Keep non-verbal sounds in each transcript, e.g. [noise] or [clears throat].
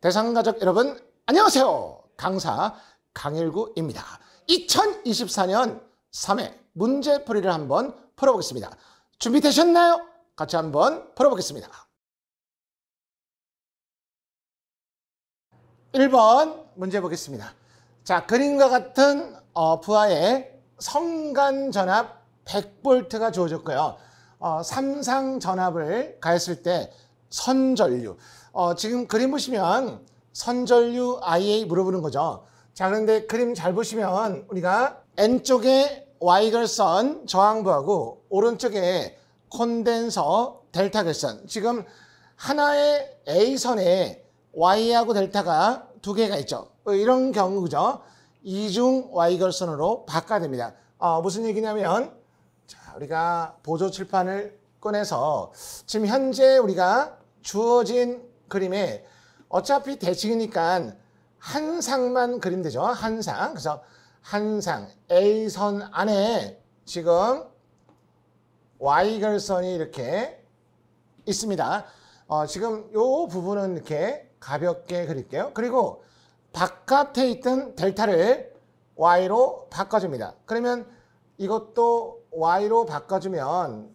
대상가족 여러분 안녕하세요 강사 강일구입니다 2024년 3회 문제풀이를 한번 풀어보겠습니다 준비되셨나요? 같이 한번 풀어보겠습니다 1번 문제 보겠습니다 자 그림과 같은 어, 부하에 성간전압 100V가 주어졌고요 어, 삼상전압을 가했을 때 선전류 어, 지금 그림 보시면 선전류 IA 물어보는 거죠. 자, 그런데 그림 잘 보시면 우리가 N쪽에 Y결선 저항부하고 오른쪽에 콘덴서 델타결선 지금 하나의 A선에 Y하고 델타가 두 개가 있죠. 어, 이런 경우죠. 이중 Y결선으로 바꿔됩니다. 야 어, 무슨 얘기냐면 자, 우리가 보조 칠판을 꺼내서 지금 현재 우리가 주어진 그림에 어차피 대칭이니까 한 상만 그림 되죠. 한 상. 그래서 한 상, A선 안에 지금 Y결선이 이렇게 있습니다. 어, 지금 이 부분은 이렇게 가볍게 그릴게요. 그리고 바깥에 있던 델타를 Y로 바꿔줍니다. 그러면 이것도 Y로 바꿔주면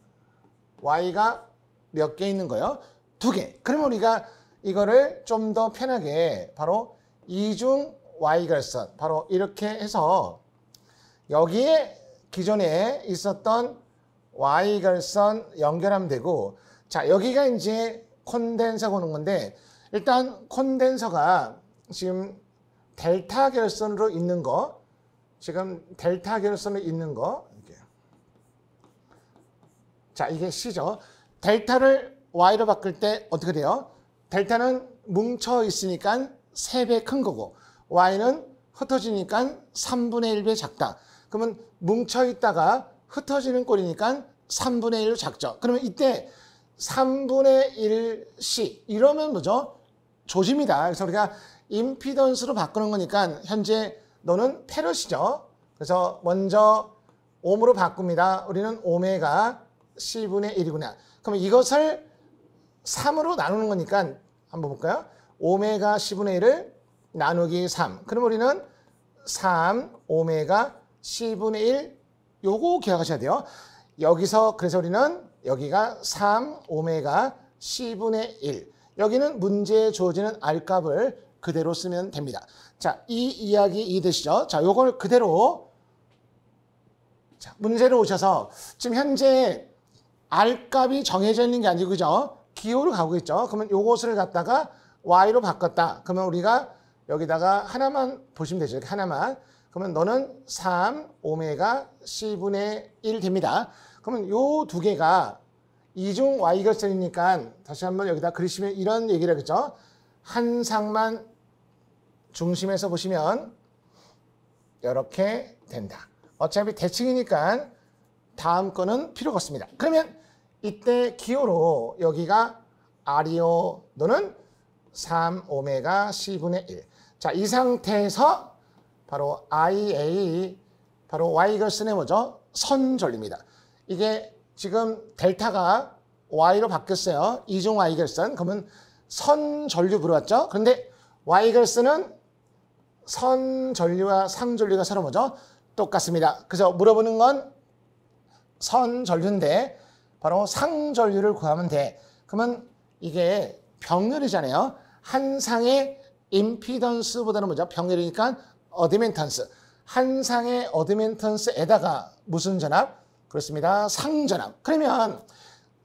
Y가 몇 개 있는 거예요? 두 개. 그러면 우리가 이거를 좀 더 편하게 바로 이중 Y결선 바로 이렇게 해서 여기에 기존에 있었던 Y결선 연결하면 되고 자 여기가 이제 콘덴서가 오는 건데 일단 콘덴서가 지금 델타 결선으로 있는 거 지금 델타 결선으로 있는 거 이렇게. 자 이게 C죠 델타를 Y로 바꿀 때 어떻게 돼요? 델타는 뭉쳐 있으니까 3배 큰 거고 y는 흩어지니까 3분의 1배 작다. 그러면 뭉쳐 있다가 흩어지는 꼴이니까 3분의 1로 작죠. 그러면 이때 3분의 1씩 이러면 뭐죠? 조짐이다. 그래서 우리가 임피던스로 바꾸는 거니까 현재 너는 페럿이죠. 그래서 먼저 옴으로 바꿉니다. 우리는 오메가 C분의 1이구나. 그럼 이것을 3으로 나누는 거니까 한번 볼까요? 오메가 10분의 1을 나누기 3. 그럼 우리는 3 오메가 10분의 1 요거 기억하셔야 돼요. 여기서 그래서 우리는 여기가 3 오메가 10분의 1 여기는 문제에 주어지는 알값을 그대로 쓰면 됩니다. 자, 이 이야기 이해되시죠? 자, 요걸 그대로 자, 문제로 오셔서 지금 현재 알값이 정해져 있는 게 아니고 그죠? 기호를 가고 있죠. 그러면 요것을 갖다가 y로 바꿨다. 그러면 우리가 여기다가 하나만 보시면 되죠. 이렇게 하나만. 그러면 너는 3 오메가 c분의 1 됩니다. 그러면 요 두 개가 이중 y결선이니까 다시 한번 여기다 그리시면 이런 얘기를 하겠죠. 한 상만 중심에서 보시면 이렇게 된다. 어차피 대칭이니까 다음 거는 필요가 없습니다. 그러면 이때 기호로 여기가 아리오 너는3 오메가 C분의 1. 자, 이 상태에서 바로 IA, 바로 y 걸스는 뭐죠? 선절입니다. 이게 지금 델타가 Y로 바뀌었어요. 이중 Y결선. 그러면 선전류 불어왔죠. 그런데 y 결선는 선전류와 상전류가 서로 뭐죠? 똑같습니다. 그래서 물어보는 건 선전류인데 바로 상전류를 구하면 돼. 그러면 이게 병렬이잖아요. 한 상의 임피던스보다는 뭐죠? 병렬이니까 어드멘턴스. 한 상의 어드멘턴스에다가 무슨 전압? 그렇습니다. 상전압. 그러면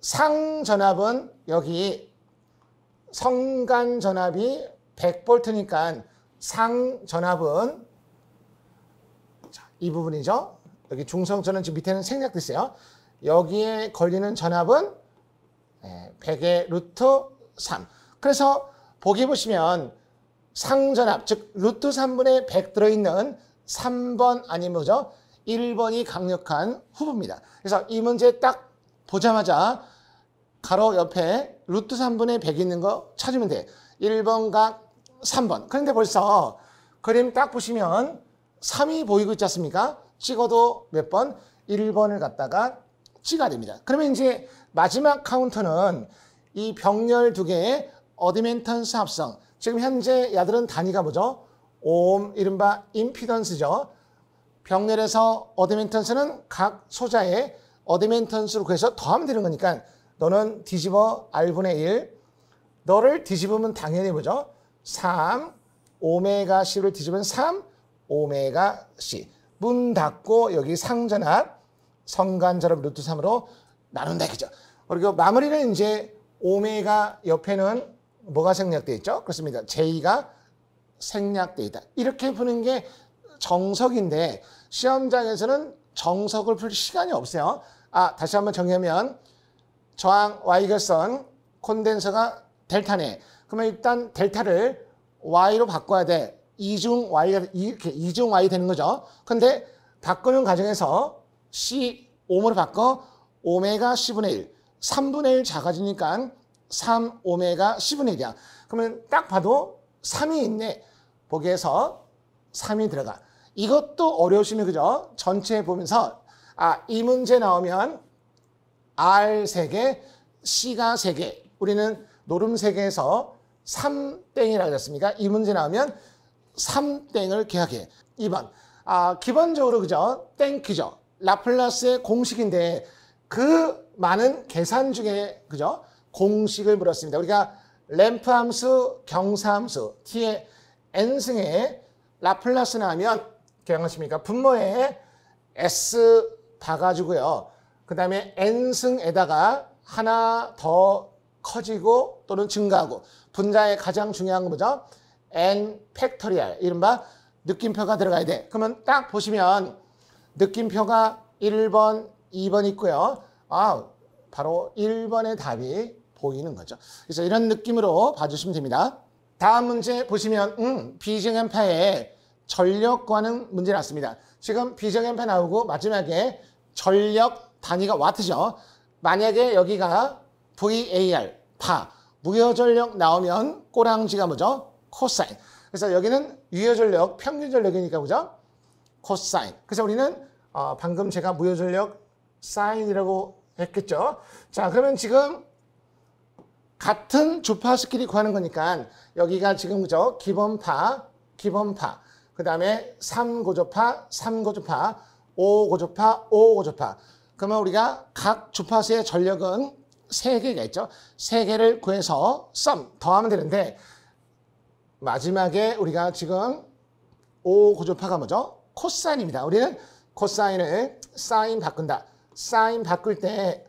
상전압은 여기 성간전압이 100볼트니까 상전압은 이 부분이죠. 여기 중성전은 지금 밑에는 생략됐어요. 여기에 걸리는 전압은 100의 예, 루트 3. 그래서 보기 보시면 상전압, 즉 루트 3분의 100 들어있는 3번 아니 뭐죠? 1번이 강력한 후보입니다. 그래서 이 문제 딱 보자마자 가로 옆에 루트 3분의 100 있는 거 찾으면 돼. 1번 과 3번. 그런데 벌써 그림 딱 보시면 3이 보이고 있지 않습니까? 찍어도 몇 번? 1번을 갖다가 G가 됩니다. 그러면 이제 마지막 카운터는 이 병렬 두 개의 어드멘턴스 합성. 지금 현재 야들은 단위가 뭐죠? 옴, 이른바 임피던스죠. 병렬에서 어드멘턴스는 각 소자의 어드멘턴스로 구해서 더하면 되는 거니까 너는 뒤집어 R분의 1, 너를 뒤집으면 당연히 뭐죠? 3, 오메가 C를 뒤집으면 3, 오메가 C. 문 닫고 여기 상전압 성간 전압 루트 3으로 나눈다 그죠 그리고 마무리는 이제 오메가 옆에는 뭐가 생략돼 있죠? 그렇습니다. 제2가 생략돼 있다. 이렇게 푸는 게 정석인데 시험장에서는 정석을 풀 시간이 없어요. 아 다시 한번 정리하면 저항 Y결선 콘덴서가 델타네. 그러면 일단 델타를 Y로 바꿔야 돼. 이중 Y가 이렇게 이중 Y 되는 거죠. 근데 바꾸는 과정에서 C 5으로 바꿔 오메가 10분의 1. 3분의 1 작아지니까 3 오메가 10분의 1이야. 그러면 딱 봐도 3이 있네. 보기에서 3이 들어가. 이것도 어려우시면 그죠? 전체 보면서 아, 이 문제 나오면 R 3개, C가 3개. 우리는 노름 3개에서 3땡이라고 그랬습니까? 이 문제 나오면 3땡을 계약해. 2번. 아, 기본적으로 그죠? 땡큐죠. 라플라스의 공식인데 그 많은 계산 중에 그죠? 공식을 물었습니다. 우리가 램프 함수, 경사 함수 t의 n 승의 라플라스 나면 기억하십니까? 분모에 s 다가지고요. 그 다음에 n승에다가 하나 더 커지고 또는 증가하고 분자의 가장 중요한 거죠 n 팩토리알 이른바 느낌표가 들어가야 돼. 그러면 딱 보시면 느낌표가 1번, 2번 있고요. 아, 바로 1번의 답이 보이는 거죠. 그래서 이런 느낌으로 봐주시면 됩니다. 다음 문제 보시면 음, 비정연파의 전력과는 문제 났습니다. 지금 비정연파 나오고 마지막에 전력 단위가 와트죠. 만약에 여기가 VAR, 파, 무효전력 나오면 꼬랑지가 뭐죠? 코사인. 그래서 여기는 유효전력, 평균전력이니까 그죠? 코사인. 그래서 우리는 어, 방금 제가 무효전력 사인이라고 했겠죠. 자 그러면 지금 같은 주파수끼리 구하는 거니까 여기가 지금 그죠? 기본파, 기본파, 그 다음에 3고조파, 3고조파, 5고조파, 5고조파. 그러면 우리가 각 주파수의 전력은 3개가 있죠. 3개를 구해서 썸 더하면 되는데 마지막에 우리가 지금 5고조파가 뭐죠? 코사인입니다. 우리는 코사인을 사인 바꾼다. 사인 바꿀 때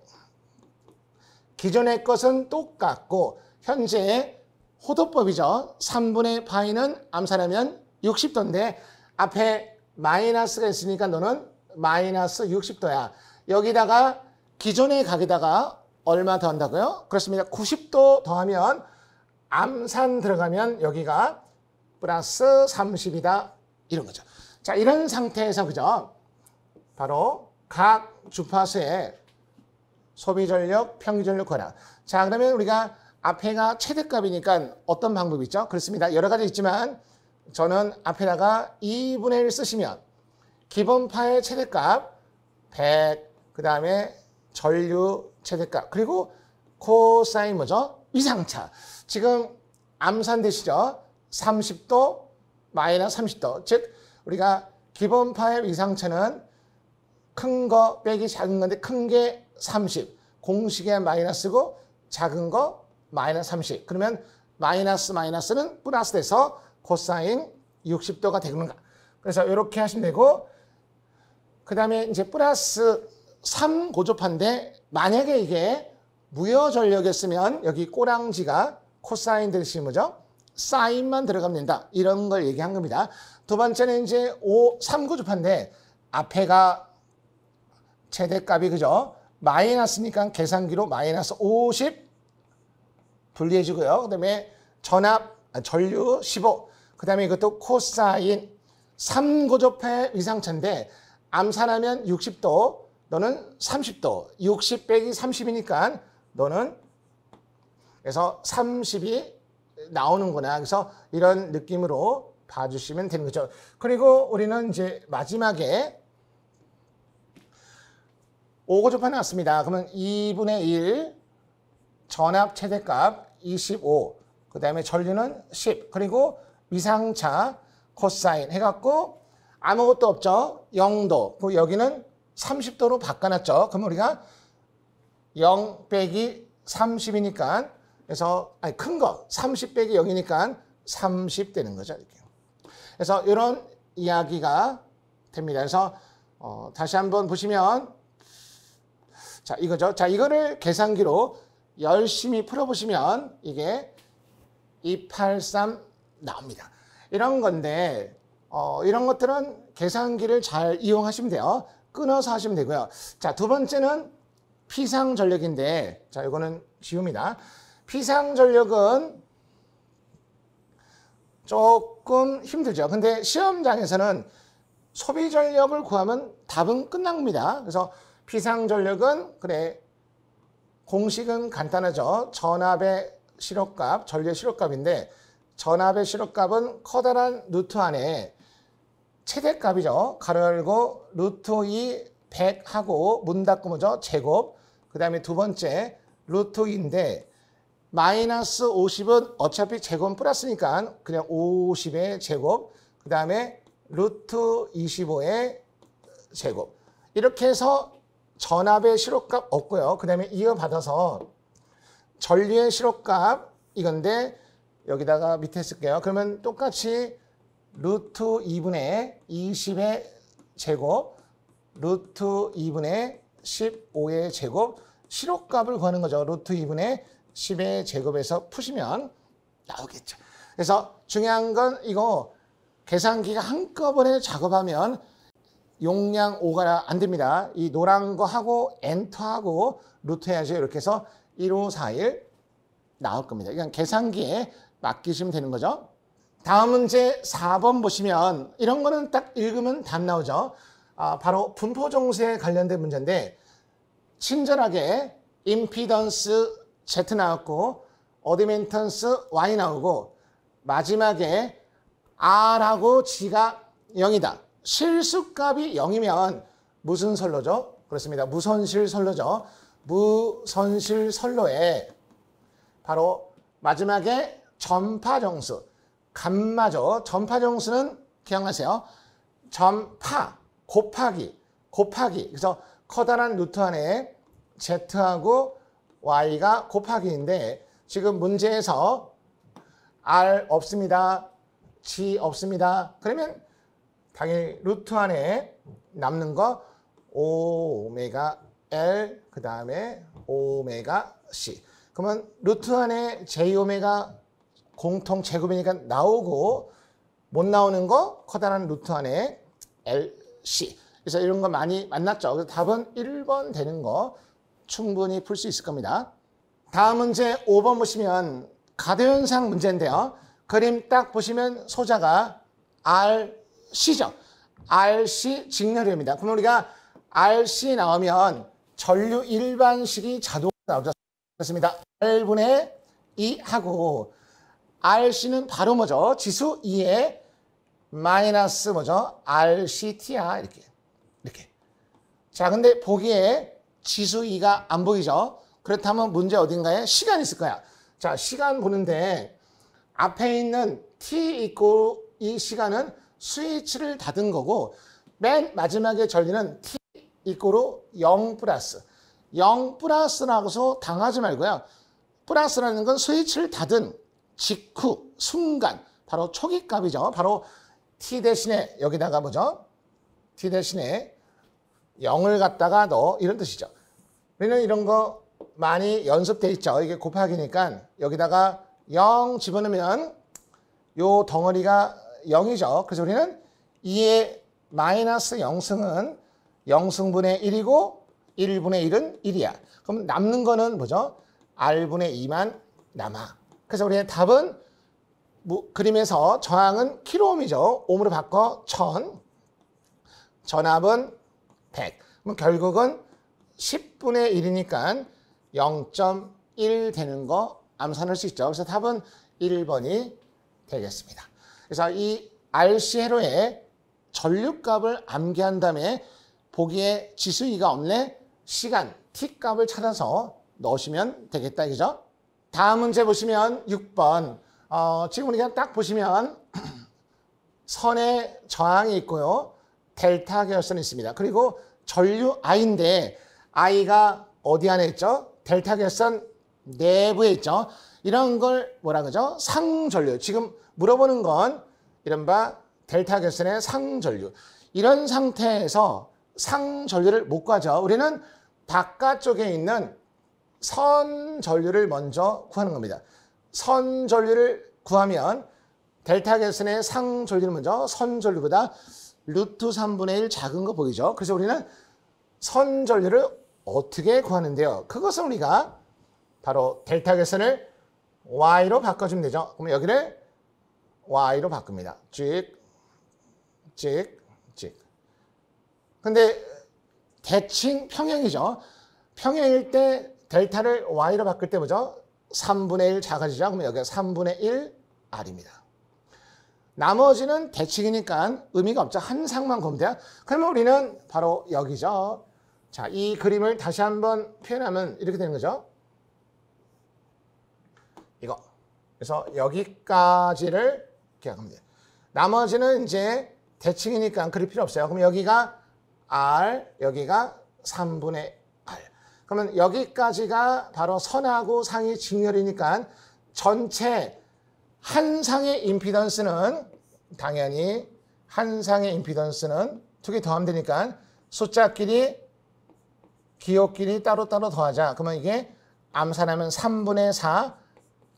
기존의 것은 똑같고 현재 호도법이죠. 3분의 파이는 암산하면 60도인데 앞에 마이너스가 있으니까 너는 마이너스 60도야. 여기다가 기존의 각에다가 얼마 더한다고요? 그렇습니다. 90도 더하면 암산 들어가면 여기가 플러스 30이다. 이런 거죠. 자, 이런 상태에서 그죠? 바로 각 주파수의 소비전력, 평균전력 권한. 자, 그러면 우리가 앞에가 최대값이니까 어떤 방법이 있죠? 그렇습니다. 여러 가지 있지만 저는 앞에다가 2분의 1 쓰시면 기본파의 최대값 100, 그 다음에 전류 최대값, 그리고 코사인 뭐죠? 위상차. 지금 암산 되시죠? 30도 마이너 30도. 즉, 우리가 기본파의 위상차는 큰거 빼기 작은 건데 큰 게 30. 공식에 마이너스고 작은 거 마이너스 30. 그러면 마이너스 마이너스는 플러스 돼서 코사인 60도가 되는가. 그래서 이렇게 하시면 되고 그 다음에 이제 플러스 3고조판인데 만약에 이게 무효전력이었으면 여기 꼬랑지가 코사인 대신 뭐죠? 사인만 들어갑니다. 이런 걸 얘기한 겁니다. 두 번째는 이제 5, 3고조판인데 앞에가 최대값이 그죠? 마이너스니까 계산기로 마이너스 50 분리해주고요. 그 다음에 전압, 아, 전류 15. 그 다음에 이것도 코사인 3고조폐 위상차인데 암산하면 60도, 너는 30도, 60 빼기 30이니까 너는 그래서 30이 나오는구나. 그래서 이런 느낌으로 봐주시면 되는 거죠. 그리고 우리는 이제 마지막에 5고 판혀왔습니다 그러면 2분의 1 전압 최대값 25, 그 다음에 전류는 10, 그리고 위상차 코사인 해갖고 아무것도 없죠. 0도. 그 여기는 30도로 바꿔놨죠. 그럼 우리가 0 빼기 30이니까 그래서 아니 큰거 30 빼기 0이니까 30 되는 거죠. 이렇게. 그래서 이런 이야기가 됩니다. 그래서 어, 다시 한번 보시면 자, 이거죠. 자, 이거를 계산기로 열심히 풀어보시면 이게 283 나옵니다. 이런 건데 어, 이런 것들은 계산기를 잘 이용하시면 돼요. 끊어서 하시면 되고요. 자, 두 번째는 피상 전력인데 자, 이거는 지웁니다 피상 전력은 조금 힘들죠. 근데 시험장에서는 소비 전력을 구하면 답은 끝납니다. 그래서 피상전력은 그래 공식은 간단하죠. 전압의 실업값, 전류의 실업값인데 전압의 실업값은 커다란 루트 안에 최대값이죠. 가로 열고 루트 2 100하고 문 닫고 뭐죠? 제곱. 그 다음에 두 번째 루트 2인데 마이너스 50은 어차피 제곱 플러스니까 그냥 50의 제곱. 그 다음에 루트 25의 제곱. 이렇게 해서 전압의 실효값 없고요. 그 다음에 이어받아서 전류의 실효값 이건데 여기다가 밑에 쓸게요. 그러면 똑같이 루트 2분의 20의 제곱 루트 2분의 15의 제곱 실효값을 구하는 거죠. 루트 2분의 10의 제곱에서 푸시면 나오겠죠. 그래서 중요한 건 이거 계산기가 한꺼번에 작업하면 용량 5가 안 됩니다. 이 노란 거 하고 엔터하고 루트 해야죠. 이렇게 해서 1541 나올 겁니다. 이건 계산기에 맡기시면 되는 거죠. 다음 문제 4번 보시면 이런 거는 딱 읽으면 답 나오죠. 아, 바로 분포정수에 관련된 문제인데 친절하게 임피던스 Z 나왔고 어드멘턴스 Y 나오고 마지막에 R하고 G가 0이다. 실수값이 0이면 무슨 선로죠? 그렇습니다. 무선실 선로죠. 무선실 선로에 바로 마지막에 전파 정수, 감마죠. 전파 정수는 기억하세요 전파, 곱하기, 곱하기. 그래서 커다란 루트 안에 Z하고 Y가 곱하기인데 지금 문제에서 R 없습니다. G 없습니다. 그러면 당연히 루트 안에 남는 거 오메가 L 그 다음에 오메가 C 그러면 루트 안에 J 오메가 공통 제곱이니까 나오고 못 나오는 거 커다란 루트 안에 LC 그래서 이런 거 많이 만났죠 그래서 답은 1번 되는 거 충분히 풀 수 있을 겁니다 다음 문제 5번 보시면 가도현상 문제인데요 그림 딱 보시면 소자가 R C죠. RC 직렬입니다. 그럼 우리가 RC 나오면 전류 일반식이 자동으로 나오죠. 그렇습니다. R분의 2하고 RC는 바로 뭐죠? 지수 2에 마이너스 뭐죠? RCT야 이렇게 이렇게 자 근데 보기에 지수 2가 안 보이죠? 그렇다면 문제 어딘가에 시간이 있을 거야 자 시간 보는데 앞에 있는 T 있고 이 시간은 스위치를 닫은 거고 맨 마지막에 절리는 T 이꼬로 0 플러스 0 플러스라고서 당하지 말고요. 플러스라는 건 스위치를 닫은 직후 순간 바로 초기값이죠. 바로 T 대신에 여기다가 뭐죠? T 대신에 0을 갖다가 넣어 이런 뜻이죠. 우리는 이런 거 많이 연습돼 있죠. 이게 곱하기니까 여기다가 0 집어넣으면 요 덩어리가 0이죠. 그래서 우리는 2의 마이너스 0승은 0승분의 1이고 1분의 1은 1이야. 그럼 남는 거는 뭐죠? R분의 2만 남아. 그래서 우리의 답은 뭐, 그림에서 저항은 킬로옴이죠. 옴으로 바꿔 1000. 전압은 100. 그럼 결국은 10분의 1이니까 0.1 되는 거 암산할 수 있죠. 그래서 답은 1번이 되겠습니다. 그래서 이 RC 회로에 전류값을 암기한 다음에 보기에 지수 이가 없네 시간 T값을 찾아서 넣으시면 되겠다 이죠 다음 문제 보시면 6번 어, 지금 우리가 딱 보시면 [clears throat] 선의 저항이 있고요 델타 계열선이 있습니다 그리고 전류 I인데 I가 어디 안에 있죠? 델타 계열선 내부에 있죠 이런 걸 뭐라 그러죠? 상전류 지금 물어보는 건 이른바 델타 계선의 상전류. 이런 상태에서 상전류를 못 가죠. 우리는 바깥쪽에 있는 선전류를 먼저 구하는 겁니다. 선전류를 구하면 델타 계선의상전류를 먼저 선전류보다 루트 3분의 1 작은 거 보이죠? 그래서 우리는 선전류를 어떻게 구하는데요? 그것은 우리가 바로 델타 계선을 y로 바꿔주면 되죠. 그러면 여기를 Y로 바꿉니다. 찍, 찍, 찍. 근데 대칭 평행이죠. 평행일 때 델타를 Y로 바꿀 때 뭐죠? 3분의 1 작아지죠. 그러면 여기가 3분의 1 R입니다. 나머지는 대칭이니까 의미가 없죠. 한 상만 검대야. 그러면 우리는 바로 여기죠. 자, 이 그림을 다시 한번 표현하면 이렇게 되는 거죠. 이거. 그래서 여기까지를 기억합니다. 나머지는 이제 대칭이니까 그릴 필요 없어요. 그럼 여기가 R, 여기가 3분의 R. 그러면 여기까지가 바로 선하고 상이 직렬이니까 전체 한 상의 임피던스는 당연히 한 상의 임피던스는 두개 더하면 되니까 숫자끼리 기호끼리 따로따로 더하자. 그러면 이게 암산하면 3분의 4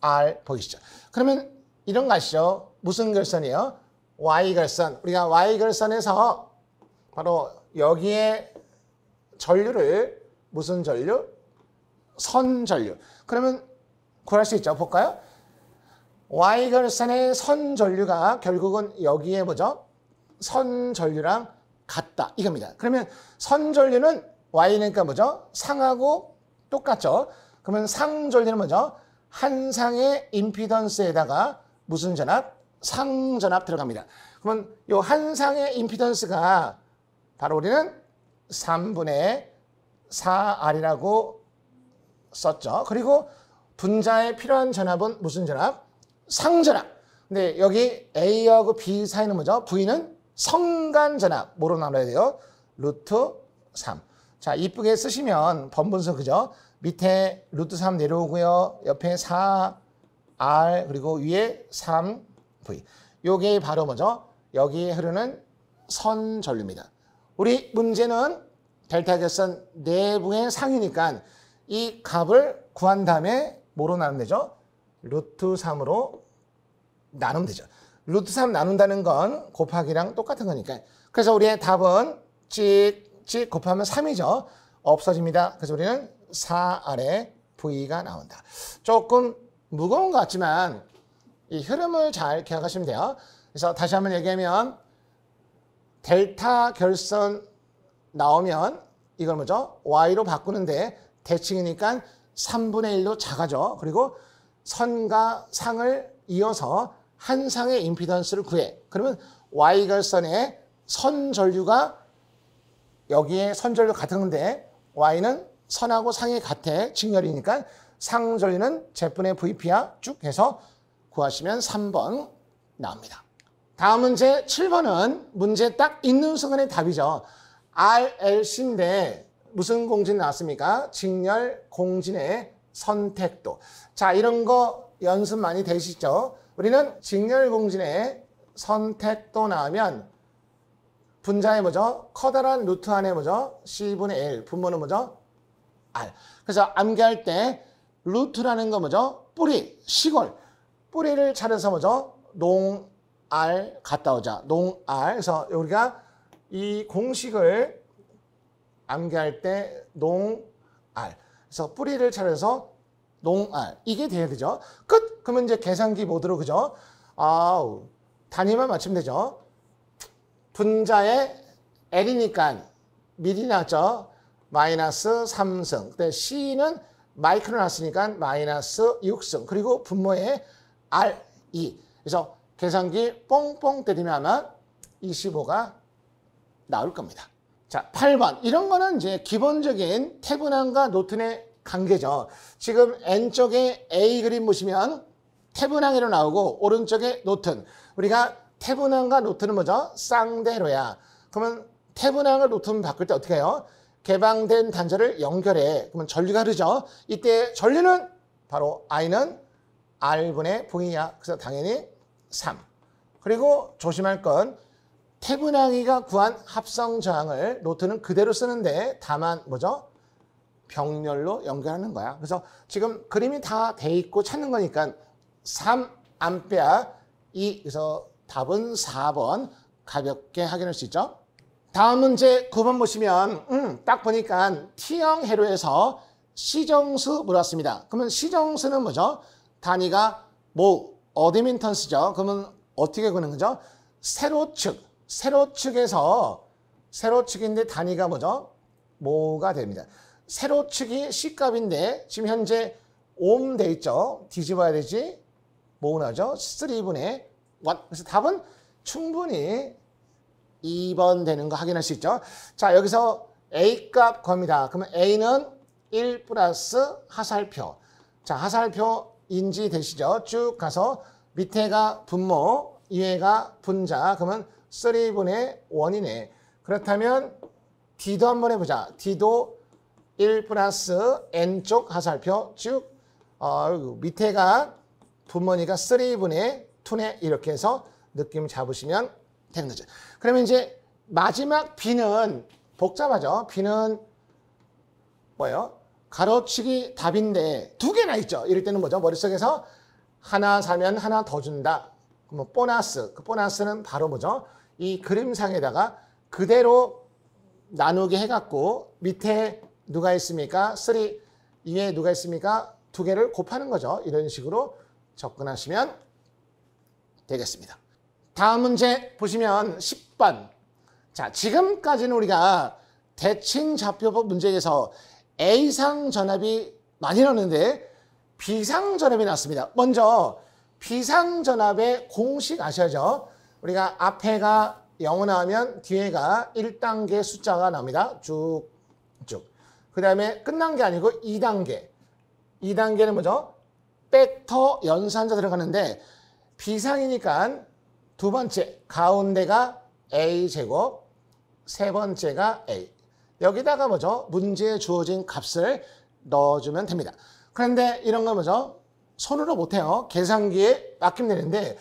R 보이시죠? 그러면 이런 거 아시죠? 무슨 결선이요? Y결선. 우리가 Y결선에서 바로 여기에 전류를 무슨 전류? 선전류. 그러면 구할 수 있죠. 볼까요? Y결선의 선전류가 결국은 여기에 뭐죠? 선전류랑 같다. 이겁니다. 그러면 선전류는 Y니까 뭐죠? 상하고 똑같죠. 그러면 상전류는 뭐죠? 한 상의 임피던스에다가 무슨 전압? 상전압 들어갑니다. 그러면 이한 상의 임피던스가 바로 우리는 3분의 4R이라고 썼죠. 그리고 분자에 필요한 전압은 무슨 전압? 상전압. 근데 여기 A하고 B 사이는 뭐죠? V는 성간전압. 뭐로 나눠야 돼요? 루트 3. 자, 이쁘게 쓰시면 번분수 그죠? 밑에 루트 3 내려오고요. 옆에 4R 그리고 위에 3 V. E. 요게 바로 뭐죠? 여기에 흐르는 선전류입니다. 우리 문제는 델타 결선 내부의 상이니까 이 값을 구한 다음에 뭐로 나누면 되죠? 루트 3으로 나누면 되죠. 루트 3 나눈다는 건 곱하기랑 똑같은 거니까. 그래서 우리의 답은 찍찍 곱하면 3이죠. 없어집니다. 그래서 우리는 4 아래 V가 나온다. 조금 무거운 것 같지만 이 흐름을 잘 기억하시면 돼요. 그래서 다시 한번 얘기하면 델타 결선 나오면 이걸 뭐죠? y로 바꾸는데 대칭이니까 3분의 1로 작아져. 그리고 선과 상을 이어서 한 상의 임피던스를 구해. 그러면 y결선의 선전류가 여기에 선전류 같은데 y는 선하고 상이 같아 직렬이니까 상전류는 제분의 vp야 쭉 해서 구하시면 3번 나옵니다. 다음 문제 7번은 문제 딱 있는 순간의 답이죠. RLC인데 무슨 공진 나왔습니까? 직렬 공진의 선택도. 자, 이런 거 연습 많이 되시죠? 우리는 직렬 공진의 선택도 나오면 분자의 뭐죠? 커다란 루트 안에 뭐죠? C분의 1. 분모는 뭐죠? R. 그래서 암기할 때 루트라는 거 뭐죠? 뿌리, 시골. 뿌리를 차려서 뭐죠? 농알 갔다 오자. 농알. 그래서 우리가 이 공식을 암기할 때 농알. 그래서 뿌리를 차려서 농알. 이게 돼야 되죠. 끝! 그러면 이제 계산기 모드로 그죠? 아우. 단위만 맞추면 되죠. 분자의 L이니까 미리 나왔죠. 마이너스 3승. 근데 C는 마이크로 나왔으니까 마이너스 6승. 그리고 분모에 RE. 그래서 계산기 뽕뽕 때리면 25가 나올 겁니다. 자, 8번. 이런 거는 이제 기본적인 태분함과 노튼의 관계죠. 지금 N쪽에 A 그림 보시면 태분항으로 나오고 오른쪽에 노튼. 우리가 태분항과 노튼은 뭐죠? 쌍대로야. 그러면 태분항을 노튼 바꿀 때 어떻게 해요? 개방된 단자를 연결해. 그러면 전류가 흐르죠. 이때 전류는 바로 I는 R분의 V야. 아, 그래서 당연히 3. 그리고 조심할 건 태분항이가 구한 합성 저항을 노트는 그대로 쓰는데 다만 뭐죠? 병렬로 연결하는 거야. 그래서 지금 그림이 다 돼 있고 찾는 거니까 3암페아 2 그래서 답은 4번 가볍게 확인할 수 있죠. 다음 문제 9번 보시면 음, 딱 보니까 T형 회로에서 시정수 물었습니다. 그러면 시정수는 뭐죠? 단위가 뭐 어드민턴스죠. 그러면 어떻게 구는 거죠? 세로측세로측에서세로측인데 단위가 뭐죠? 모가 됩니다. 세로측이 C값인데 지금 현재 옴 돼 있죠. 뒤집어야 되지. 뭐 나죠? 3분의 1. 그래서 답은 충분히 2번 되는 거 확인할 수 있죠. 자, 여기서 A값 겁니다. 그러면 A는 1 플러스 하살표. 자, 하살표 인지 되시죠? 쭉 가서 밑에가 분모, 위에가 분자. 그러면 3분의 1이네. 그렇다면 D도 한번 해보자. D도 1 플러스 N쪽 하살표 쭉 어, 밑에가 분모니까 3분의 2네 이렇게 해서 느낌 잡으시면 되는 거죠. 그러면 이제 마지막 B는 복잡하죠. B는 뭐예요? 가로치기 답인데 두 개나 있죠. 이럴 때는 뭐죠? 머릿속에서 하나 사면 하나 더 준다. 그럼 보너스. 그 보너스는 바로 뭐죠? 이 그림상에다가 그대로 나누게 해갖고 밑에 누가 있습니까? 3 이에 누가 있습니까? 두 개를 곱하는 거죠. 이런 식으로 접근하시면 되겠습니다. 다음 문제 보시면 10번. 자, 지금까지는 우리가 대칭 좌표법 문제에서 A상 전압이 많이 났는데 B상 전압이 났습니다. 먼저 B상 전압의 공식 아셔야죠. 우리가 앞에가 0을 나오면 뒤에가 1단계 숫자가 나옵니다. 쭉, 쭉. 그 다음에 끝난 게 아니고 2단계. 2단계는 뭐죠? 벡터 연산자 들어가는데 B상이니까 두 번째 가운데가 A제곱, 세 번째가 A. 여기다가 뭐죠? 문제에 주어진 값을 넣어주면 됩니다. 그런데 이런 거 뭐죠? 손으로 못해요. 계산기에 맡기면 되는데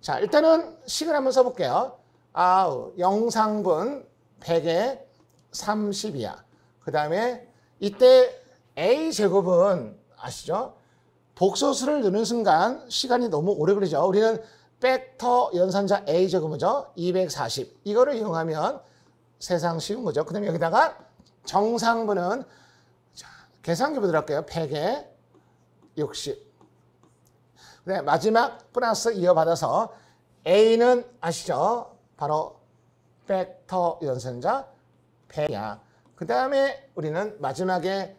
자 일단은 식을 한번 써볼게요. 아우 영상분 100에 30이야. 그 다음에 이때 A제곱은 아시죠? 복소수를 넣는 순간 시간이 너무 오래 걸리죠. 우리는 벡터 연산자 A제곱이죠. 240. 이거를 이용하면 세상 쉬운 거죠. 그 다음에 여기다가 정상분은 계산기부터 할게요. 100에 60. 그 마지막 플러스 이어받아서 A는 아시죠? 바로 벡터 연산자 100이야. 그 다음에 우리는 마지막에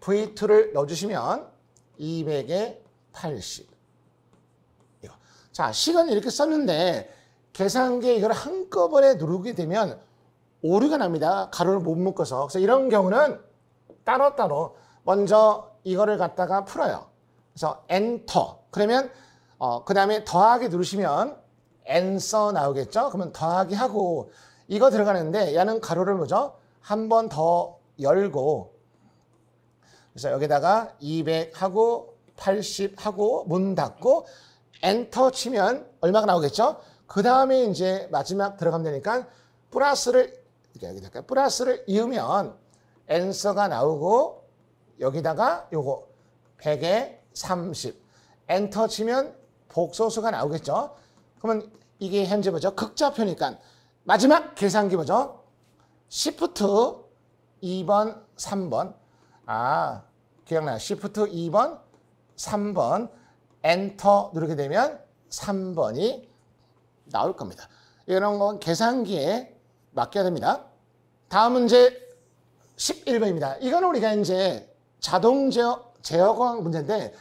V2를 넣어주시면 200에 80. 자, 식은 이렇게 썼는데 계산기에 이걸 한꺼번에 누르게 되면 오류가 납니다. 가루를 못 묶어서. 그래서 이런 경우는 따로따로 먼저 이거를 갖다가 풀어요. 그래서 엔터. 그러면 어, 그 다음에 더하기 누르시면 엔서 나오겠죠? 그러면 더하기 하고 이거 들어가는데 얘는 가로를 뭐죠? 한 번 더 열고 그래서 여기다가 200하고 80하고 문 닫고 엔터 치면 얼마가 나오겠죠? 그 다음에 이제 마지막 들어가면 되니까 플러스를 이렇게 여기 다가 플러스를 이으면 엔서가 나오고 여기다가 요거 100에 30 엔터 치면 복소수가 나오겠죠. 그러면 이게 현재 뭐죠? 극좌표니까 마지막 계산기 뭐죠? 시프트 2번 3번 아 기억나요? 시프트 2번 3번 엔터 누르게 되면 3번이 나올 겁니다. 이런 건 계산기에 맡겨야 됩니다. 다음문제 11번입니다. 이건 우리가 이제 자동 제어, 제어광 문제인데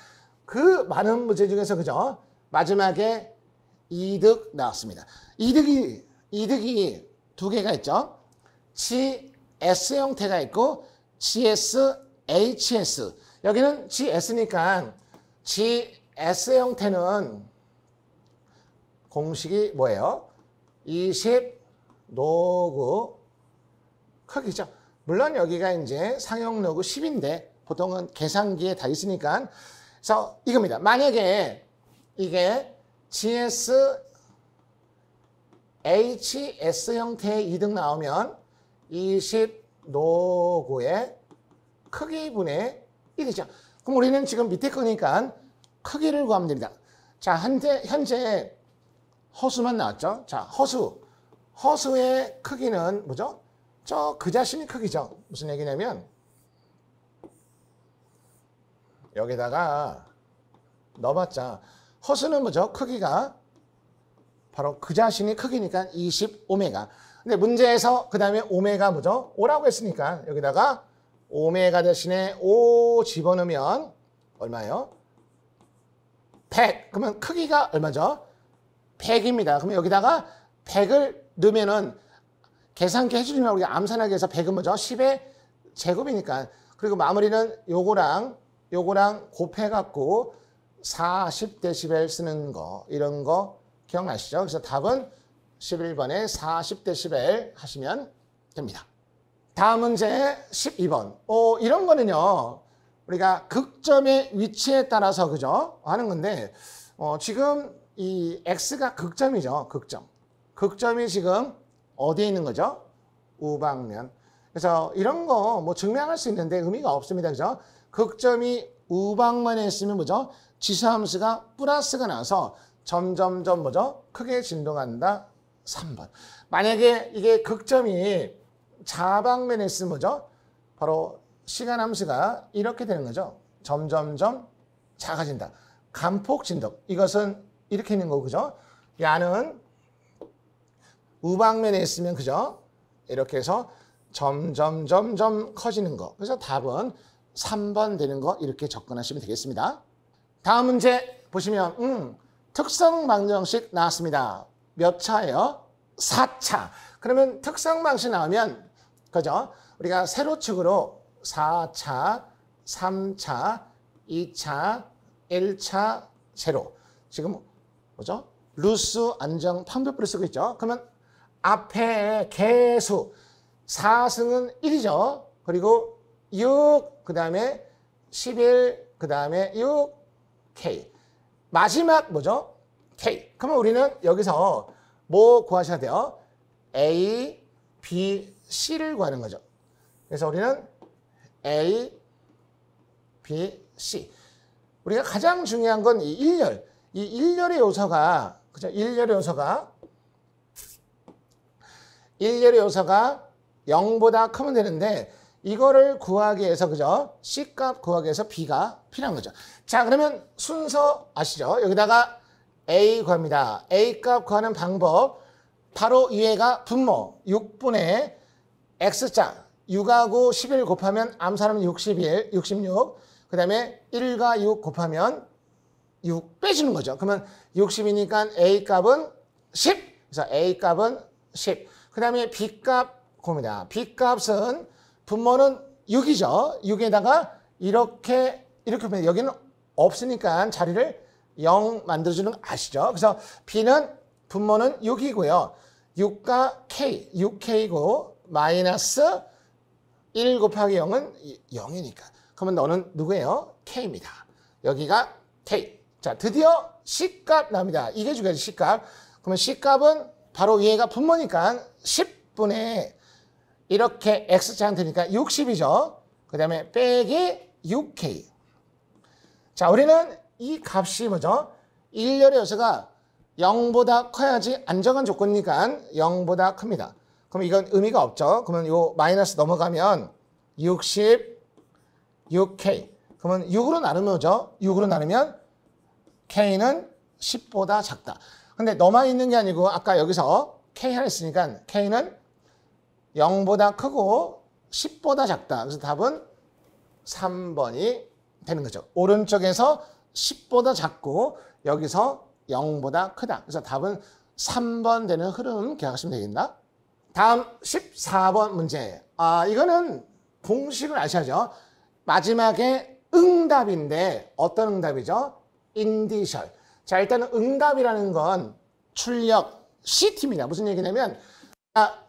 그 많은 문제 중에서 그죠? 마지막에 이득 나왔습니다. 이득이, 이득이 두 개가 있죠. GS 형태가 있고 GSHS. 여기는 GS니까 GS 형태는 공식이 뭐예요? 20 로그 크기죠. 물론 여기가 이제 상용 로그 10인데 보통은 계산기에 다 있으니까 그래서 이겁니다. 만약에 이게 GS HS 형태의 2등 나오면 20 로고의 크기분의 1이죠. 그럼 우리는 지금 밑에 거니까 크기를 구하면 됩니다. 자, 현재, 현재 허수만 나왔죠? 자, 허수. 허수의 크기는 뭐죠? 저그 자신이 크기죠. 무슨 얘기냐면 여기다가 넣어봤자 허수는 뭐죠? 크기가 바로 그 자신이 크기니까 25메가. 근데 문제에서 그 다음에 오메가 뭐죠? 오라고 했으니까 여기다가 오메가 대신에 오 집어넣으면 얼마예요? 100. 그러면 크기가 얼마죠? 100입니다. 그러면 여기다가 100을 넣으면은 계산기 해주려면 우리가 암산하기 위해서 100은 뭐죠? 10의 제곱이니까. 그리고 마무리는 요거랑 요거랑 곱해갖고 40 데시벨 쓰는 거 이런 거 기억나시죠? 그래서 답은 11번에 40 데시벨 하시면 됩니다. 다음 문제 12번. 어, 이런 거는요. 우리가 극점의 위치에 따라서 그죠? 하는 건데 어, 지금 이 x가 극점이죠. 극점. 극점이 지금 어디에 있는 거죠? 우방면. 그래서 이런 거 뭐 증명할 수 있는데 의미가 없습니다. 그죠? 극점이 우방면에 있으면 뭐죠? 지수함수가 플러스가 나서 점점점 뭐죠? 크게 진동한다. 3번. 만약에 이게 극점이 자방면에 있으면 뭐죠? 바로 시간 함수가 이렇게 되는 거죠. 점점점 작아진다. 간폭 진동. 이것은 이렇게 있는 거 그죠? 야는 우방면에 있으면 그죠? 이렇게 해서 점점 점점 커지는 거. 그래서 답은 3번 되는 거 이렇게 접근하시면 되겠습니다. 다음 문제 보시면 음, 특성 방정식 나왔습니다. 몇 차예요? 4차. 그러면 특성 방식 나오면 그죠? 우리가 세로측으로 4차, 3차, 2차, 1차, 세로. 지금 뭐죠? 루스 안정 판별표를 쓰고 있죠. 그러면 앞에 개수 4승은 1이죠. 그리고 6, 그 다음에 11, 그 다음에 6, K. 마지막 뭐죠? K. 그러면 우리는 여기서 뭐 구하셔야 돼요? A, B, C를 구하는 거죠. 그래서 우리는 A, B, C. 우리가 가장 중요한 건 이 일렬. 이 일렬의 요소가, 그죠? 일렬의 요소가 일렬의 요소가 0보다 크면 되는데 이거를 구하기 위해서 그죠? C값 구하기 위해서 B가 필요한 거죠. 자 그러면 순서 아시죠? 여기다가 A 구합니다. A값 구하는 방법 바로 이해가 분모 6분의 X자 6하고 11 곱하면 암산하면 61, 66그 다음에 1과 6 곱하면 6 빼주는 거죠. 그러면 60이니까 A값은 10 그래서 A값은 10그 다음에 B값 곱니다. B값은 분모는 6이죠. 6에다가 이렇게 이렇게 보면 여기는 없으니까 자리를 0 만들어주는 거 아시죠? 그래서 B는 분모는 6이고요. 6과 K, 6K고 마이너스 1 곱하기 0은 0이니까. 그러면 너는 누구예요? K입니다. 여기가 K. 자, 드디어 C값 나옵니다. 이게 중요하죠, C값. 그러면 C값은 바로 얘가 분모니까 10분의 이렇게 x 자한되니까 60이죠. 그 다음에 빼기 6K. 자, 우리는 이 값이 뭐죠? 1열의 요소가 0보다 커야지 안정한 조건이니까 0보다 큽니다. 그럼 이건 의미가 없죠. 그러면 요 마이너스 넘어가면 66K. 그러면 6으로 나누면 뭐죠 6으로 나누면 K는 10보다 작다. 근데 너만 있는 게 아니고 아까 여기서 K 하나 있으니까 K는 0보다 크고 10보다 작다. 그래서 답은 3번이 되는 거죠. 오른쪽에서 10보다 작고 여기서 0보다 크다. 그래서 답은 3번 되는 흐름 기억하시면 되겠나? 다음 14번 문제. 아, 이거는 공식을 아셔야죠. 마지막에 응답인데 어떤 응답이죠? 인디셜. 자, 일단은 응답이라는 건 출력 c 팀이다 무슨 얘기냐면 아,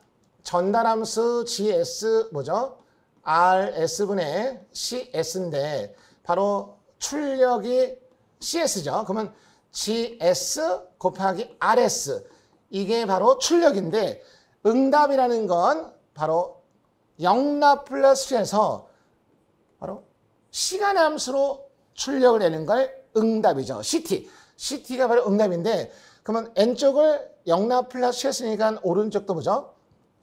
전달함수 GS 뭐죠? RS분의 CS인데 바로 출력이 CS죠. 그러면 GS 곱하기 RS 이게 바로 출력인데 응답이라는 건 바로 영납 플러스에서 바로 시간 함수로 출력을 내는 걸 응답이죠. CT. CT가 바로 응답인데 그러면 N쪽을 0 라플라스 했으니까 오른쪽도 보죠.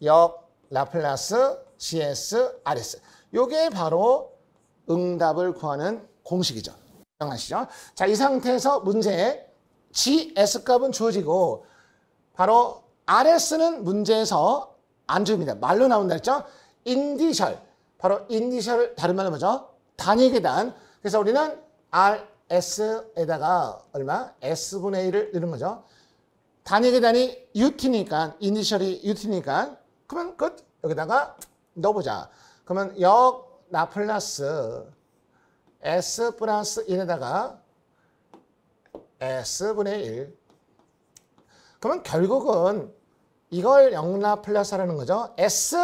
역 라플라스 g s RS. 요게 바로 응답을 구하는 공식이죠. 기억나시죠? 자, 이 상태에서 문제 GS 값은 주어지고 바로 RS는 문제에서 안 줍니다. 말로 나온다 했죠? 인디셜. 바로 인디셜을 다른 말로 뭐죠? 단위 계단. 그래서 우리는 R S에다가 얼마? S분의 1을 넣는 거죠. 단위 계단이 UT니까, 이니셜이 UT니까, 그러면 끝. 여기다가 넣어보자. 그러면 역, 나 플러스 S 플러스 1에다가 S분의 1. 그러면 결국은 이걸 영나 플러스 하라는 거죠. S,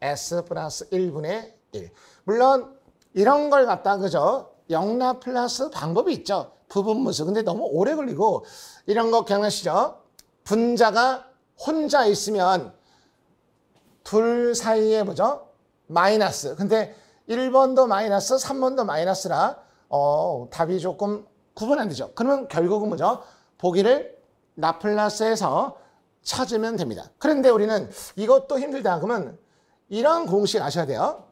S 플러스 1분의 1. 물론 이런 걸 갖다, 그죠? 영락 플러스 방법이 있죠. 부분 무수. 근데 너무 오래 걸리고 이런 거 기억나시죠? 분자가 혼자 있으면 둘 사이에 뭐죠? 마이너스. 근데 1번도 마이너스, 3번도 마이너스라 어, 답이 조금 구분 안 되죠. 그러면 결국은 뭐죠? 보기를 라플라스에서 찾으면 됩니다. 그런데 우리는 이것도 힘들다. 그러면 이런 공식 아셔야 돼요.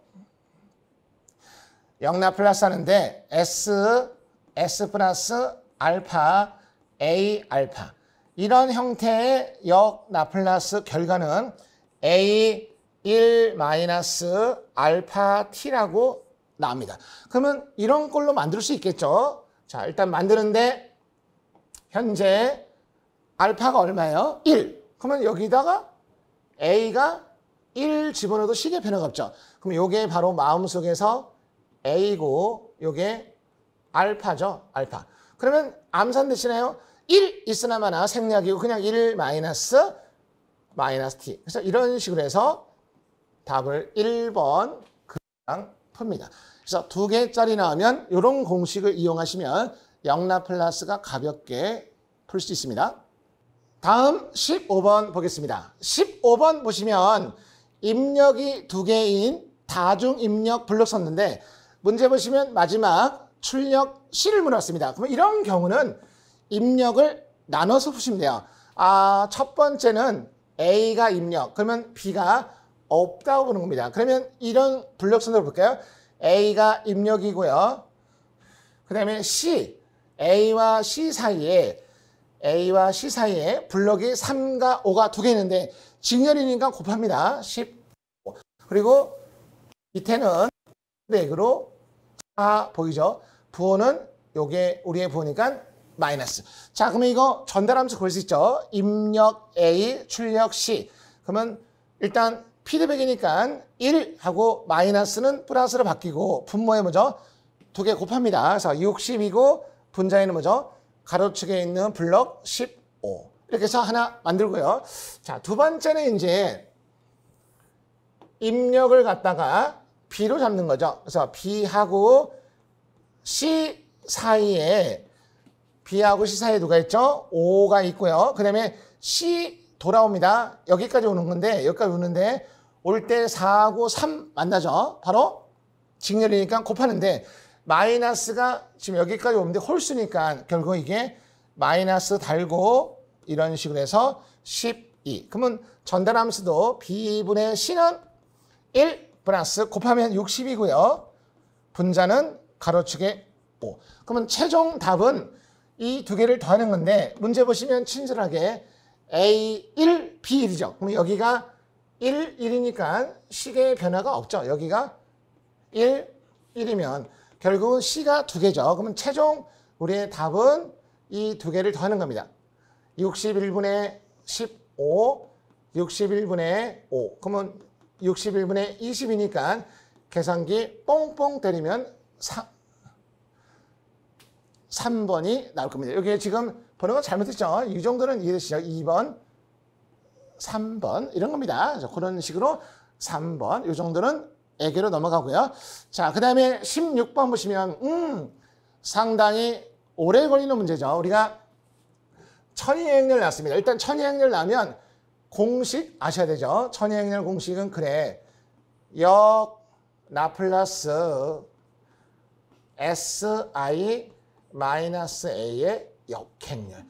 0나 플러스 하는데 S, S 플러스 알파, A 알파 이런 형태의 역 라플라스 결과는 A 1 마이너스 알파 T라고 나옵니다. 그러면 이런 꼴로 만들 수 있겠죠. 자, 일단 만드는데 현재 알파가 얼마예요? 1. 그러면 여기다가 A가 1 집어넣어도 시계 변화가 없죠. 그럼 이게 바로 마음속에서 A고 요게 알파죠. 알파. 그러면 암산 대신에요. 1 있으나마나 생략이고 그냥 1 마이너스 마이너스 t. 그래서 이런 식으로 해서 답을 1번 그냥 풉니다. 그래서 두 개짜리 나오면 이런 공식을 이용하시면 영라플러스가 가볍게 풀 수 있습니다. 다음 15번 보겠습니다. 15번 보시면 입력이 두 개인 다중 입력 블록 썼는데 문제 보시면 마지막 출력 C를 물었습니다. 그럼 이런 경우는 입력을 나눠서 보시면 돼요. 아, 첫 번째는 A가 입력, 그러면 B가 없다고 보는 겁니다. 그러면 이런 블록선으로 볼까요? A가 입력이고요. 그 다음에 C, A와 C 사이에 A와 C 사이에 블록이 3과 5가 두 개 있는데 직렬이니까 곱합니다. 10. 그리고 밑에는 4으로 아 보이죠? 부호는 요게 우리의 부호니까 마이너스. 자, 그러면 이거 전달함수 볼수 있죠? 입력 A, 출력 C. 그러면 일단 피드백이니까 1하고 마이너스는 플러스로 바뀌고 분모에 뭐죠? 두 개 곱합니다. 그래서 60이고 분자에는 뭐죠? 가로축에 있는 블럭 15. 이렇게 해서 하나 만들고요. 자, 두 번째는 이제 입력을 갖다가 B로 잡는 거죠. 그래서 B하고 C 사이에 B하고 C 사이에 누가 있죠? O가 있고요. 그 다음에 C 돌아옵니다. 여기까지 오는 건데 여기까지 오는데 올 때 4하고 3 만나죠. 바로 직렬이니까 곱하는데 마이너스가 지금 여기까지 오는데 홀수니까 결국 이게 마이너스 달고 이런 식으로 해서 12. 그러면 전달함수도 B분의 C는 1, 플러스 곱하면 60이고요. 분자는 가로축에 5. 그러면 최종 답은 이 두 개를 더하는 건데 문제 보시면 친절하게 A1, B1이죠. 그럼 여기가 1, 1이니까 시계의 변화가 없죠. 여기가 1, 1이면 결국은 C가 두 개죠. 그러면 최종 우리의 답은 이 두 개를 더하는 겁니다. 61분의 15, 61분의 5. 그러면 61분의 20이니까 계산기 뽕뽕 때리면 3, 3번이 나올 겁니다. 여기 지금 번호가 잘못됐죠? 이 정도는 이해되시죠? 2번, 3번 이런 겁니다. 자, 그런 식으로 3번, 이 정도는 애교로 넘어가고요. 자, 그 다음에 16번 보시면 음, 상당히 오래 걸리는 문제죠. 우리가 천이행렬 났습니다. 일단 천이행렬 나면 공식 아셔야 되죠. 천연행렬 공식은 그래. 역 라플라스 SI 마이너스 A의 역행렬.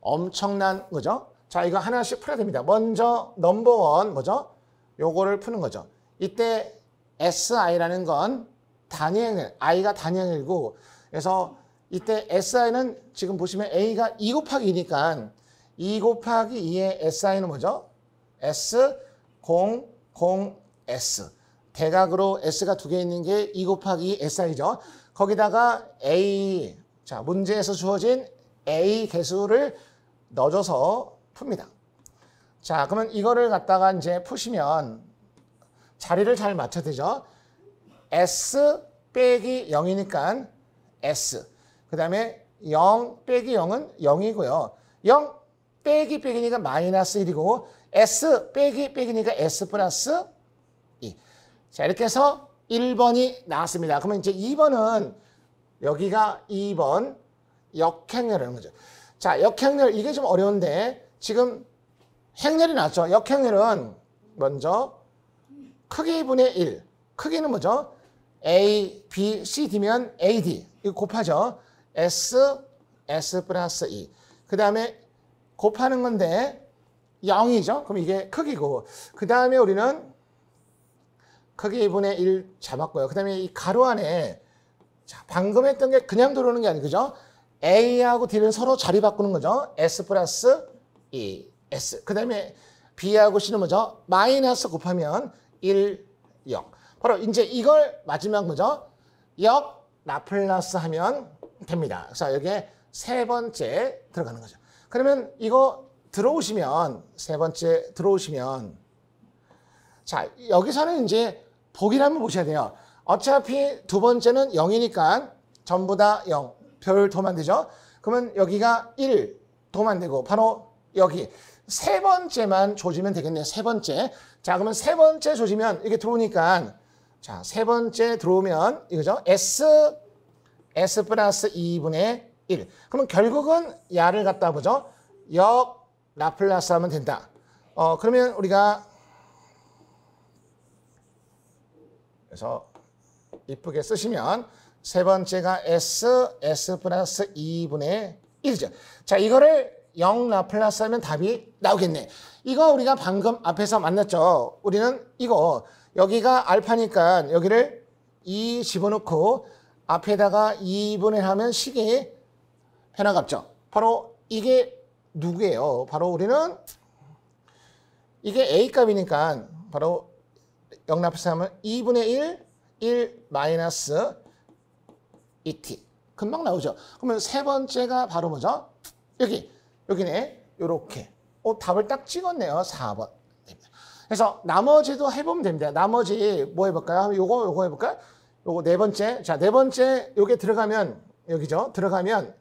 엄청난 거죠. 자, 이거 하나씩 풀어야 됩니다. 먼저 넘버원 뭐죠? 요거를 푸는 거죠. 이때 SI라는 건 단위행렬, I가 단위행렬이고 그래서 이때 SI는 지금 보시면 A가 2 곱하기 니까 2 e 곱하기 2의 SI는 뭐죠? S, 0, 0, S. 대각으로 S가 두 개 있는 게2 e 곱하기 SI죠. 거기다가 A, 자 문제에서 주어진 A 개수를 넣어줘서 풉니다. 자 그러면 이거를 갖다가 이제 푸시면 자리를 잘 맞춰야 되죠. S 빼기 0이니까 S. 그 다음에 0 빼기 0은 0이고요. 0 빼기 빼기니까 마이너스 1이고 S 빼기 빼기니까 S 플러스 2. 자 이렇게 해서 1번이 나왔습니다. 그러면 이제 2번은 여기가 2번 역행렬이라는 거죠. 자 역행렬 이게 좀 어려운데 지금 행렬이 나왔죠. 역행렬은 먼저 크기 분의 1. 크기는 뭐죠? A, B, C, D면 AD. 이거 곱하죠. S, S 플러스 2. 그 다음에 곱하는 건데 0이죠. 그럼 이게 크기고 그 다음에 우리는 크기 2분의 1 잡았고요. 그 다음에 이 가로 안에 자, 방금 했던 게 그냥 들어오는 게아니죠 A하고 D는 서로 자리 바꾸는 거죠. S 플러스 E, S. 그 다음에 B하고 C는 뭐죠? 마이너스 곱하면 1, 0. 바로 이제 이걸 마지막 거죠. 역, 라플라스 하면 됩니다. 자, 여기에 세 번째 들어가는 거죠. 그러면 이거 들어오시면 세 번째 들어오시면 자 여기서는 이제 보기를 한 보셔야 돼요. 어차피 두 번째는 0이니까 전부 다 0, 별 도만 되죠. 그러면 여기가 1 도만 되고 바로 여기 세 번째만 조지면 되겠네요. 세 번째. 자 그러면 세 번째 조지면 이게 들어오니까 자 세 번째 들어오면 이거죠. S S 플러스 2분의 1. 그러면 결국은 야를 갖다 보죠. 역 라플라스 하면 된다. 어, 그러면 우리가 그래서 이쁘게 쓰시면 세 번째가 S, S 플러스 2분의 1이죠. 자, 이거를 0 라플라스 하면 답이 나오겠네. 이거 우리가 방금 앞에서 만났죠. 우리는 이거 여기가 알파니까 여기를 2 집어넣고 앞에다가 2분의 하면 식이 변화값죠. 바로 이게 누구예요? 바로 우리는 이게 A값이니까 바로 영납해서 하면 2분의 1, 1 마이너스 2t. 금방 나오죠. 그러면 세 번째가 바로 뭐죠? 여기, 여기네. 요렇게. 어, 답을 딱 찍었네요. 4번. 그래서 나머지도 해보면 됩니다. 나머지 뭐 해볼까요? 요거, 요거 해볼까요? 요거 네 번째. 자, 네 번째 요게 들어가면, 여기죠. 들어가면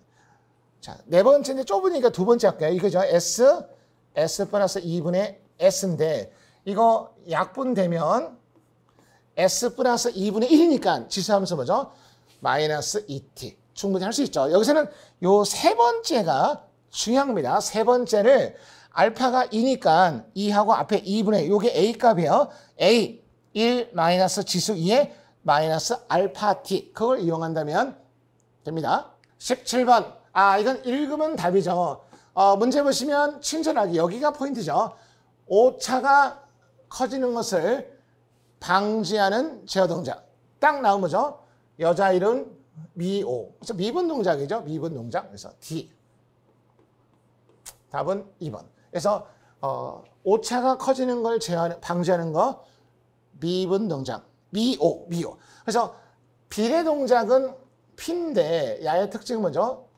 자, 네 번째인데 좁으니까 두 번째 할게요. 이거죠. S, S 플러스 2분의 S인데, 이거 약분 되면 S 플러스 2분의 1이니까 지수함수 뭐죠? 마이너스 2T. 충분히 할 수 있죠. 여기서는 요 세 번째가 중요합니다. 세 번째를 알파가 2니까 2하고 앞에 2분의 요게 A 값이에요. A 1 마이너스 지수 2에 마이너스 알파 T. 그걸 이용한다면 됩니다. 17번 아, 이건 읽으면 답이죠. 어, 문제 보시면 친절하게 여기가 포인트죠. 오차가 커지는 것을 방지하는 제어 동작. 딱 나온 거죠. 여자 이름 미오. 그래서 미분 동작이죠. 미분 동작. 그래서 D. 답은 2번. 그래서 어, 오차가 커지는 걸 제어하는, 방지하는 거 미분 동작. 미오, 미오. 그래서 비례 동작은 핀데 야의 특징은 뭐죠?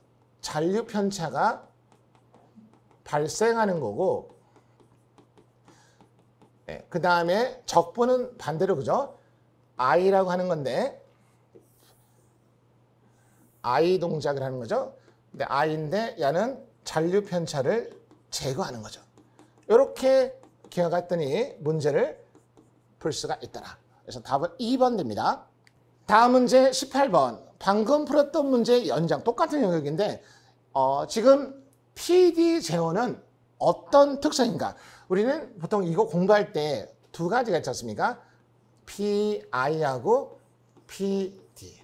잔류 편차가 발생하는 거고 네, 그 다음에 적분은 반대로 그죠? I라고 하는 건데 I 동작을 하는 거죠. 근데 I인데 얘는 잔류 편차를 제거하는 거죠. 이렇게 기억했더니 문제를 풀 수가 있더라. 그래서 답은 2번 됩니다. 다음 문제 18번. 방금 풀었던 문제의 연장, 똑같은 영역인데 어, 지금 PD 제어는 어떤 특성인가? 우리는 보통 이거 공부할 때 두 가지가 있지 않습니까? PI하고 PD.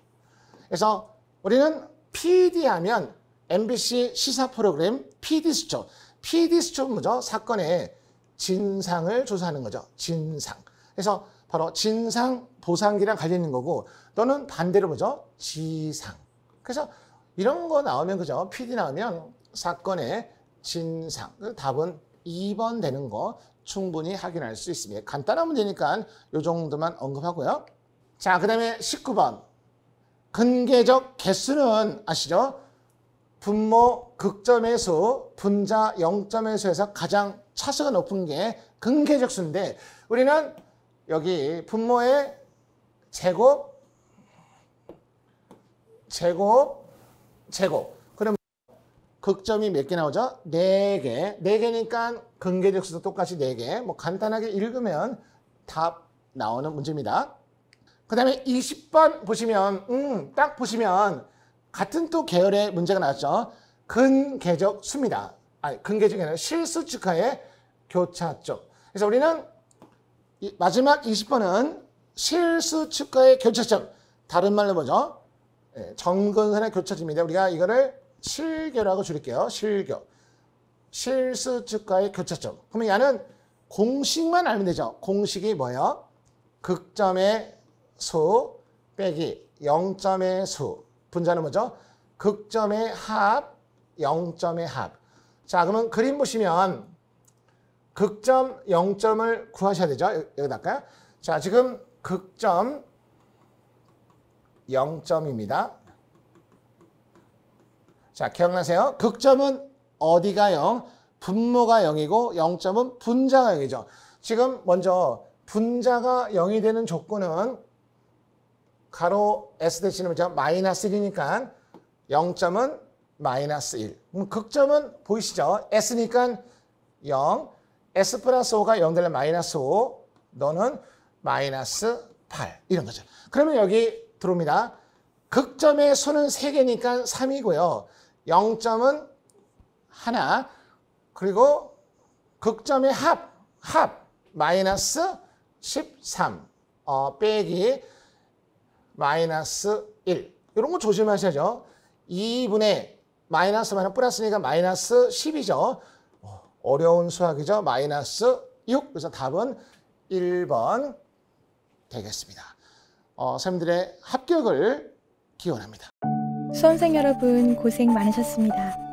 그래서 우리는 PD 하면 MBC 시사 프로그램 PD 수첩. PD 수첩은 뭐죠? 사건의 진상을 조사하는 거죠. 진상. 그래서 바로 진상 보상기랑 관련 있는 거고 또는 반대로 보죠. 지상. 그래서 이런 거 나오면 그죠. PD 나오면 사건의 진상. 답은 2번 되는 거 충분히 확인할 수 있습니다. 간단한 문제니까 요 정도만 언급하고요. 자, 그 다음에 19번. 근계적 개수는 아시죠? 분모 극점의 수, 분자 0점의 수에서 가장 차수가 높은 게 근계적 수인데 우리는 여기 분모의 제곱, 제곱, 제곱. 그럼 극점이 몇 개 나오죠? 네개네개니까 근계적수도 똑같이 네개뭐 간단하게 읽으면 답 나오는 문제입니다. 그 다음에 20번 보시면 음, 딱 보시면 같은 또 계열의 문제가 나왔죠. 근계적 수입니다. 아니 근계적이 아니라 실수 축하의 교차쪽 그래서 우리는 마지막 20번은 실수 치과의 교차점 다른 말로 뭐죠? 예, 정근선의 교차점입니다. 우리가 이거를 실교라고 줄일게요. 실교. 실수 치과의 교차점. 그러면 얘는 공식만 알면 되죠. 공식이 뭐예요? 극점의 수 빼기 0점의 수. 분자는 뭐죠? 극점의 합, 0점의 합. 자, 그러면 그림 보시면 극점 0점을 구하셔야 되죠. 여기 날까요? 자, 지금 극점 0점입니다. 자, 기억나세요? 극점은 어디가 0? 분모가 0이고 0점은 분자가 0이죠. 지금 먼저 분자가 0이 되는 조건은 가로 S 대신에 마이너스 1이니까 0점은 마이너스 1. 그럼 극점은 보이시죠? S니까 0, S 플러스 5가 0되면 마이너스 5, 너는 마이너스 8 이런 거죠. 그러면 여기 들어옵니다. 극점의 수는 3개니까 3이고요. 0점은 하나 그리고 극점의 합, 합 마이너스 13 어, 빼기 마이너스 1 이런 거 조심하셔야죠. 2분의 마이너스 마이너스 플러스니까 마이너스 10이죠. 어려운 수학이죠. 마이너스 6. 그래서 답은 1번 되겠습니다. 어, 선생님들의 합격을 기원합니다. 수험생 여러분 고생 많으셨습니다.